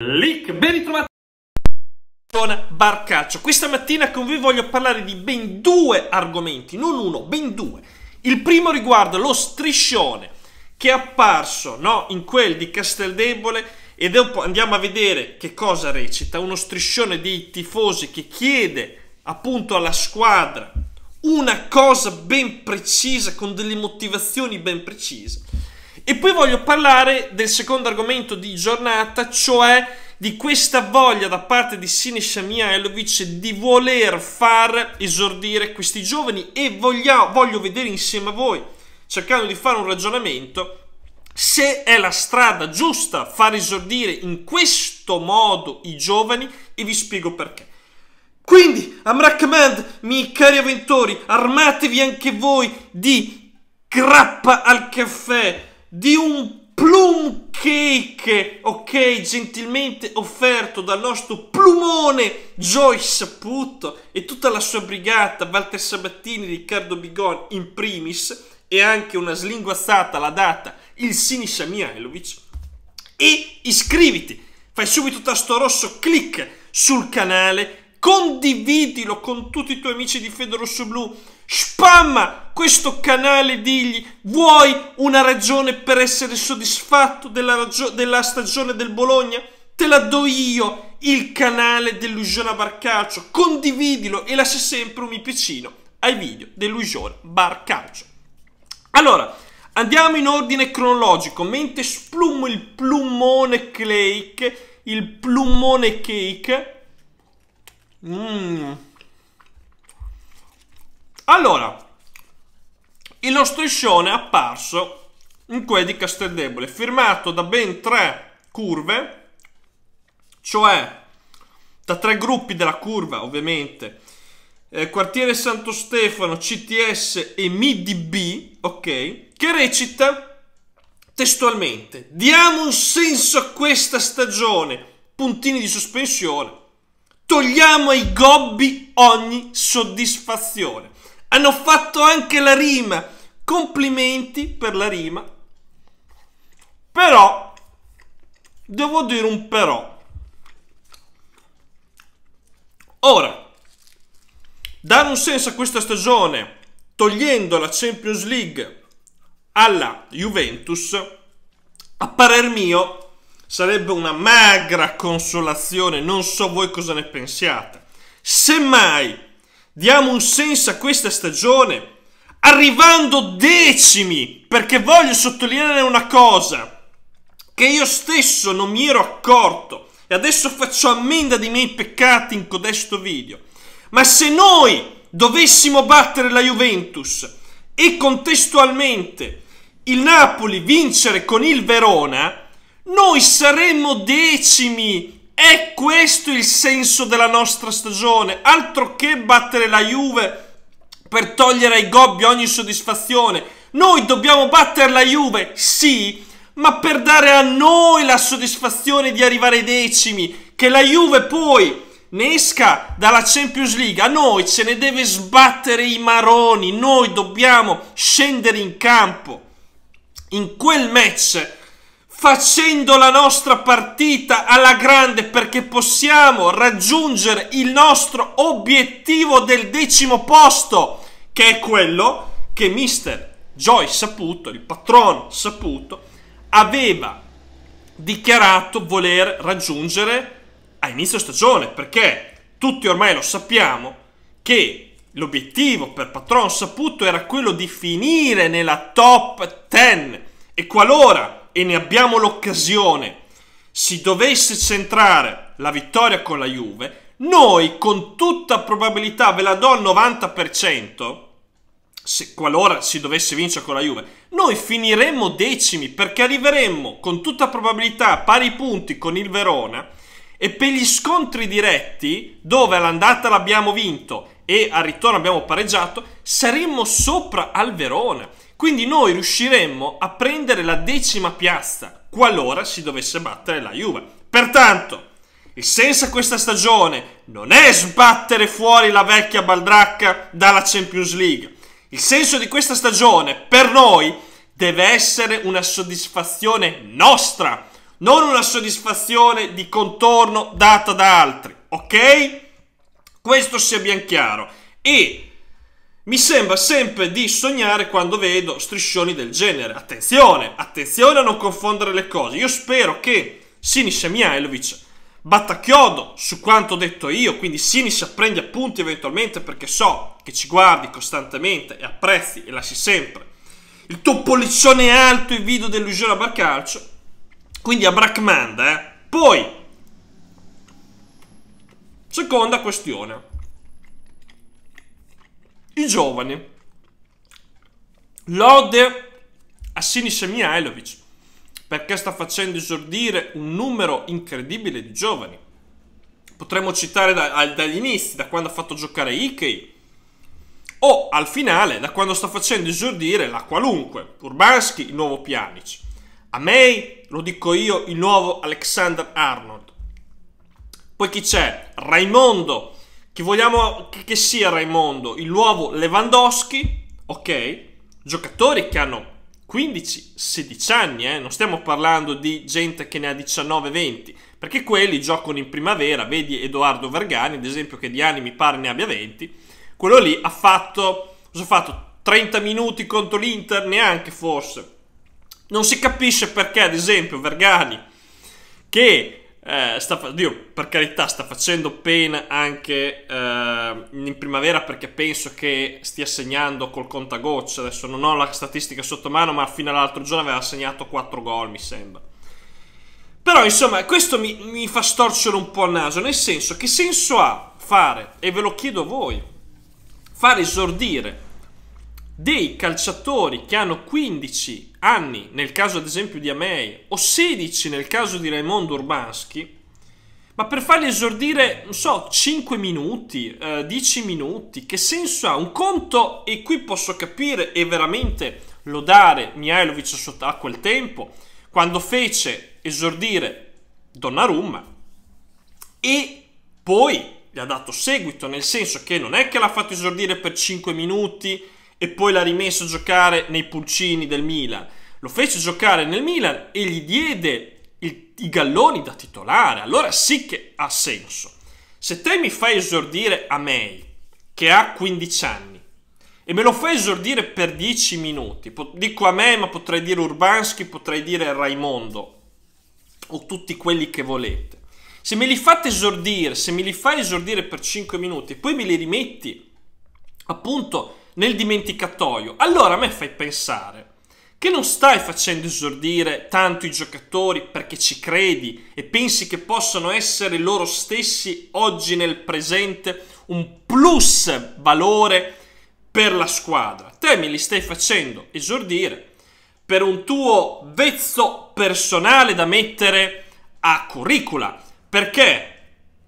Leak, ben ritrovati Barcaccio. Questa mattina con voi voglio parlare di ben due argomenti, non uno, ben due. Il primo riguarda lo striscione che è apparso no, in quel di Casteldebole e dopo andiamo a vedere che cosa recita. Uno striscione dei tifosi che chiede appunto alla squadra una cosa ben precisa, con delle motivazioni ben precise. E poi voglio parlare del secondo argomento di giornata, cioè di questa voglia da parte di Sini Shamiaelovic di voler far esordire questi giovani e voglio, voglio vedere insieme a voi, cercando di fare un ragionamento, se è la strada giusta far esordire in questo modo i giovani e vi spiego perché. Quindi, Amrakmand, miei cari avventori, armatevi anche voi di grappa al caffè, di un plum cake, ok, gentilmente offerto dal nostro plumone Joyce Saputo e tutta la sua brigata, Walter Sabattini, Riccardo Bigon in primis, e anche una slinguazzata la data, il Sini Mihailovic. e iscriviti, fai subito tasto rosso, clic sul canale, condividilo con tutti i tuoi amici di Fedorosso Blu, Spamma questo canale, digli, vuoi una ragione per essere soddisfatto della, della stagione del Bologna? Te la do io, il canale dell'Ugione Barcaccio. Condividilo e lascia sempre un mi piacino ai video dell'Ugione Barcaccio. Allora, andiamo in ordine cronologico. Mentre splummo il plumone cake, il plumone cake... Mmm... Allora, lo striscione è apparso in quel di Casteldebole, firmato da ben tre curve, cioè da tre gruppi della curva ovviamente, eh, quartiere Santo Stefano, CTS e MIDB, ok, che recita testualmente, diamo un senso a questa stagione, puntini di sospensione, togliamo ai gobbi ogni soddisfazione. Hanno fatto anche la rima. Complimenti per la rima. Però, devo dire un però. Ora, dare un senso a questa stagione togliendo la Champions League alla Juventus, a parer mio, sarebbe una magra consolazione. Non so voi cosa ne pensiate. Semmai Diamo un senso a questa stagione, arrivando decimi, perché voglio sottolineare una cosa che io stesso non mi ero accorto e adesso faccio ammenda dei miei peccati in codesto video. Ma se noi dovessimo battere la Juventus e contestualmente il Napoli vincere con il Verona, noi saremmo decimi è questo il senso della nostra stagione. Altro che battere la Juve per togliere ai gobbi ogni soddisfazione. Noi dobbiamo battere la Juve, sì, ma per dare a noi la soddisfazione di arrivare ai decimi. Che la Juve poi ne esca dalla Champions League. A noi ce ne deve sbattere i maroni. Noi dobbiamo scendere in campo in quel match facendo la nostra partita alla grande perché possiamo raggiungere il nostro obiettivo del decimo posto, che è quello che mister Joy Saputo, il patrono Saputo, aveva dichiarato voler raggiungere a inizio stagione, perché tutti ormai lo sappiamo che l'obiettivo per patrono Saputo era quello di finire nella top 10 e qualora e ne abbiamo l'occasione, si dovesse centrare la vittoria con la Juve, noi con tutta probabilità, ve la do al 90%, se, qualora si dovesse vincere con la Juve, noi finiremmo decimi perché arriveremmo con tutta probabilità a pari punti con il Verona e per gli scontri diretti, dove all'andata l'abbiamo vinto e al ritorno abbiamo pareggiato, saremmo sopra al Verona. Quindi noi riusciremmo a prendere la decima piazza qualora si dovesse battere la Juve. Pertanto, il senso di questa stagione non è sbattere fuori la vecchia baldracca dalla Champions League. Il senso di questa stagione per noi deve essere una soddisfazione nostra, non una soddisfazione di contorno data da altri, ok? Questo sia ben chiaro. E mi sembra sempre di sognare quando vedo striscioni del genere. Attenzione, attenzione a non confondere le cose. Io spero che Sinis e Mihailovic batta chiodo su quanto ho detto io, quindi Sinis prendi appunti eventualmente perché so che ci guardi costantemente e apprezzi e lasci sempre il tuo pollicione alto i video dell'illusione a barcalcio. Quindi a Bracmanda, eh. Poi, seconda questione. I giovani. Lode a Sinisa Mihailovic perché sta facendo esordire un numero incredibile di giovani. Potremmo citare da, dagli inizi, da quando ha fatto giocare Ikei, o al finale, da quando sta facendo esordire la qualunque, Urbanski, il nuovo Pjanic. A me, lo dico io, il nuovo Alexander Arnold. Poi chi c'è? Raimondo, che vogliamo che sia Raimondo il nuovo Lewandowski, ok? Giocatori che hanno 15-16 anni, eh? non stiamo parlando di gente che ne ha 19-20, perché quelli giocano in primavera, vedi Edoardo Vergani, ad esempio, che di anni mi pare ne abbia 20, quello lì ha fatto, cosa ha fatto? 30 minuti contro l'Inter, neanche forse. Non si capisce perché, ad esempio, Vergani, che eh, sta, Dio, per carità, sta facendo pena anche eh, in primavera perché penso che stia segnando col contagocce. Adesso non ho la statistica sotto mano, ma fino all'altro giorno aveva segnato 4 gol, mi sembra. Però, insomma, questo mi, mi fa storcere un po' il naso, nel senso che senso ha fare, e ve lo chiedo voi, fare esordire dei calciatori che hanno 15 anni nel caso ad esempio di Amei o 16 nel caso di Raimondo Urbanski, ma per farli esordire, non so, 5 minuti, eh, 10 minuti, che senso ha? Un conto, e qui posso capire e veramente lodare Mihailovic a quel tempo, quando fece esordire Donnarumma e poi gli ha dato seguito, nel senso che non è che l'ha fatto esordire per 5 minuti, e poi l'ha rimesso a giocare nei pulcini del Milan. Lo fece giocare nel Milan e gli diede il, i galloni da titolare. Allora sì che ha senso. Se te mi fai esordire a me, che ha 15 anni, e me lo fai esordire per 10 minuti, dico a me, ma potrei dire Urbanski, potrei dire Raimondo, o tutti quelli che volete. Se me li fate esordire, se me li fai esordire per 5 minuti, e poi me li rimetti appunto nel dimenticatoio. Allora a me fai pensare che non stai facendo esordire tanto i giocatori perché ci credi e pensi che possano essere loro stessi oggi nel presente un plus valore per la squadra. Te me li stai facendo esordire per un tuo vezzo personale da mettere a curricula, perché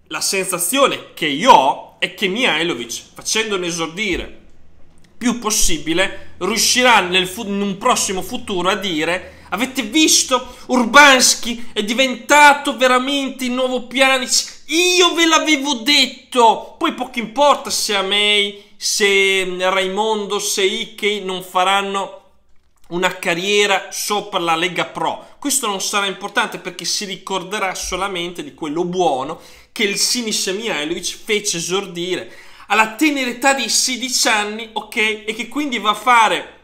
la sensazione che io ho è che Mihailovic facendone esordire più possibile, riuscirà nel, in un prossimo futuro a dire Avete visto? Urbanski è diventato veramente il nuovo Pjanic. Io ve l'avevo detto. Poi poco importa se Amei, se Raimondo, se Ike non faranno una carriera sopra la Lega Pro. Questo non sarà importante perché si ricorderà solamente di quello buono che il Sinisa Mihailovic fece esordire alla tenera età di 16 anni, ok? E che quindi va a fare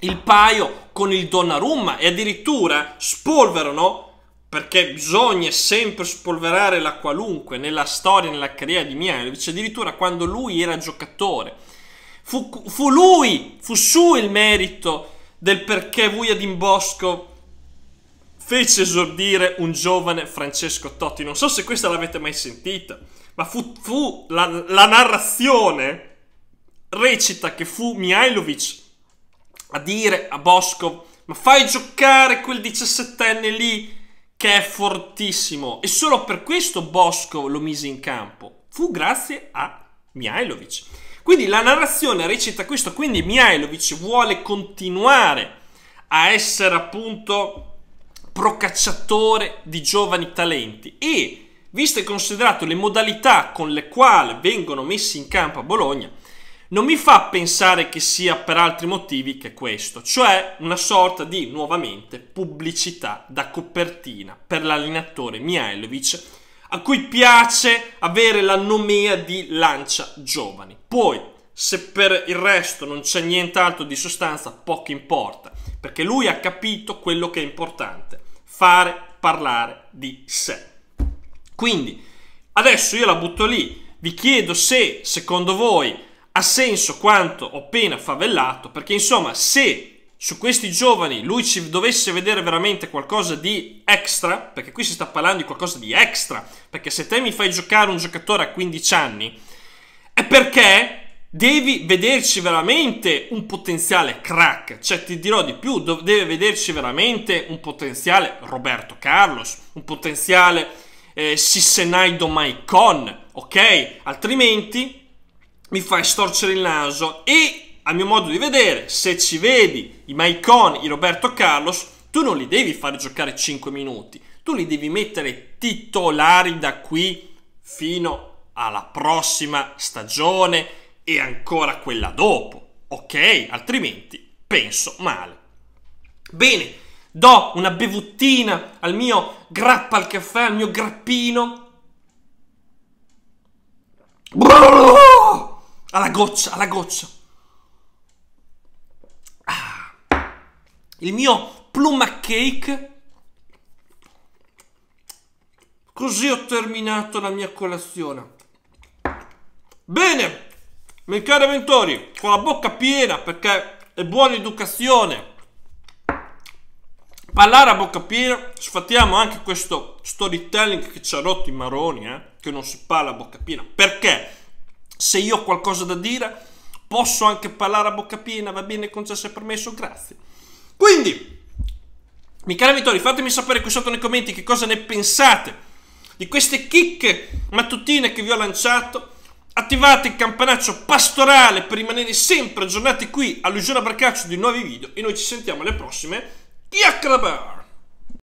il paio con il Donnarumma e addirittura spolverano perché bisogna sempre spolverare la qualunque nella storia, nella carriera di Mihailovic, addirittura quando lui era giocatore. Fu, fu lui, fu su il merito del perché Vujadin Bosco fece esordire un giovane Francesco Totti. Non so se questa l'avete mai sentita. Ma fu, fu la, la, narrazione recita che fu Mihailovic a dire a Bosco ma fai giocare quel 17enne lì che è fortissimo e solo per questo Bosco lo mise in campo. Fu grazie a Mihailovic. Quindi la narrazione recita questo, quindi Mihailovic vuole continuare a essere appunto procacciatore di giovani talenti e visto e considerato le modalità con le quali vengono messi in campo a Bologna, non mi fa pensare che sia per altri motivi che questo, cioè una sorta di nuovamente pubblicità da copertina per l'allenatore Mihailovic, a cui piace avere la nomea di lancia giovani. Poi, se per il resto non c'è nient'altro di sostanza, poco importa, perché lui ha capito quello che è importante, fare parlare di sé. Quindi adesso io la butto lì, vi chiedo se secondo voi ha senso quanto ho appena favellato, perché insomma se su questi giovani lui ci dovesse vedere veramente qualcosa di extra, perché qui si sta parlando di qualcosa di extra, perché se te mi fai giocare un giocatore a 15 anni, è perché devi vederci veramente un potenziale crack, cioè ti dirò di più, deve vederci veramente un potenziale Roberto Carlos, un potenziale eh, Sissenai Domai Con, ok? Altrimenti mi fai storcere il naso e a mio modo di vedere, se ci vedi i Maicon, i Roberto Carlos, tu non li devi fare giocare 5 minuti, tu li devi mettere titolari da qui fino alla prossima stagione e ancora quella dopo, ok? Altrimenti penso male. Bene, do una bevuttina al mio grappa al caffè, al mio grappino. Alla goccia, alla goccia. Ah. Il mio pluma cake. Così ho terminato la mia colazione. Bene, miei cari avventori, con la bocca piena perché è buona educazione Pallara a bocca piena, sfattiamo anche questo storytelling che ci ha rotto i maroni, eh? che non si parla a bocca piena. Perché se io ho qualcosa da dire, posso anche parlare a bocca piena, va bene, concesso e permesso, grazie. Quindi, miei cari Vittori, fatemi sapere qui sotto nei commenti che cosa ne pensate di queste chicche mattutine che vi ho lanciato. Attivate il campanaccio pastorale per rimanere sempre aggiornati qui all'Usione Bracaccio di nuovi video e noi ci sentiamo alle prossime. e acaba!